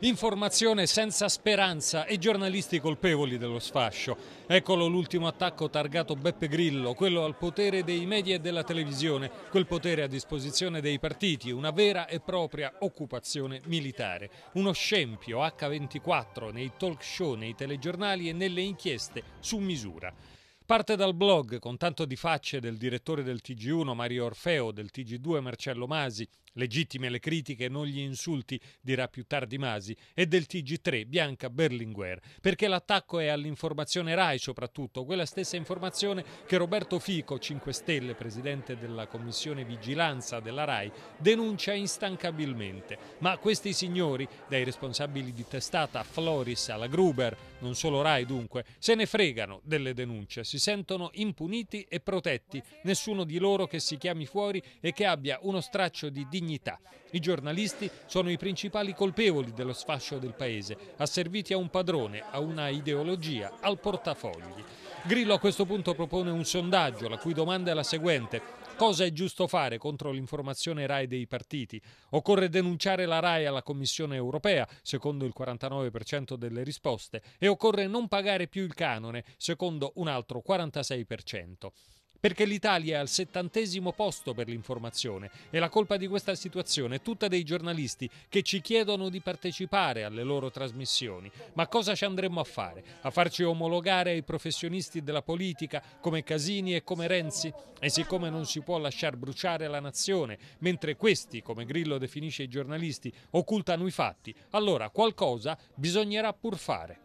Informazione senza speranza e giornalisti colpevoli dello sfascio. Eccolo l'ultimo attacco targato Beppe Grillo, quello al potere dei media e della televisione, quel potere a disposizione dei partiti, una vera e propria occupazione militare. Uno scempio H24 nei talk show, nei telegiornali e nelle inchieste su misura. Parte dal blog con tanto di facce del direttore del TG1 Mario Orfeo, del TG2 Marcello Masi, legittime le critiche, non gli insulti, dirà più tardi Masi, e del TG3 Bianca Berlinguer, perché l'attacco è all'informazione RAI soprattutto, quella stessa informazione che Roberto Fico, 5 Stelle, presidente della commissione vigilanza della RAI, denuncia instancabilmente. Ma questi signori, dai responsabili di testata a Floris alla Gruber, non solo RAI dunque, se ne fregano delle denunce, si si sentono impuniti e protetti, nessuno di loro che si chiami fuori e che abbia uno straccio di dignità. I giornalisti sono i principali colpevoli dello sfascio del paese, asserviti a un padrone, a una ideologia, al portafogli. Grillo a questo punto propone un sondaggio la cui domanda è la seguente. Cosa è giusto fare contro l'informazione RAI dei partiti? Occorre denunciare la RAI alla Commissione europea, secondo il 49% delle risposte, e occorre non pagare più il canone, secondo un altro 46% perché l'Italia è al settantesimo posto per l'informazione e la colpa di questa situazione è tutta dei giornalisti che ci chiedono di partecipare alle loro trasmissioni. Ma cosa ci andremo a fare? A farci omologare ai professionisti della politica come Casini e come Renzi? E siccome non si può lasciar bruciare la nazione, mentre questi, come Grillo definisce i giornalisti, occultano i fatti, allora qualcosa bisognerà pur fare.